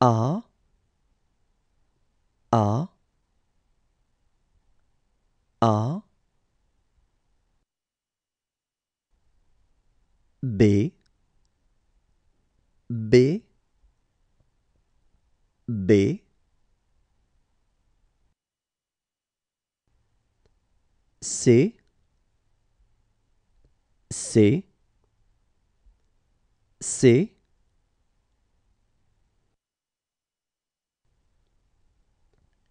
are are are b b b c c c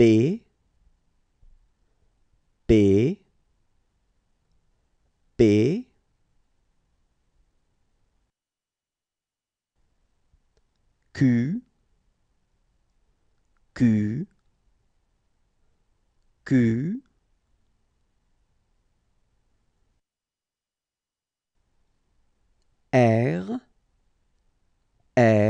B B B Q Q Q R R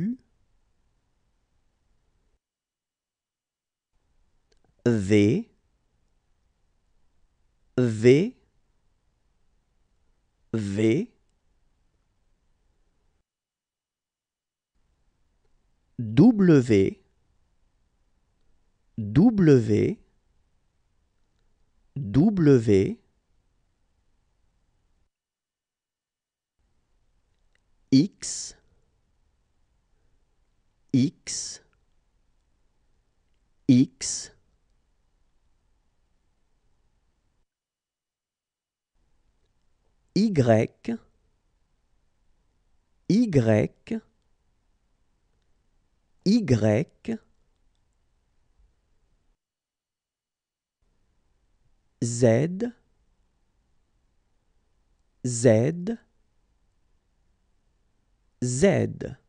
V V V W W W X X X Y, Y, Y, Z, Z, Z.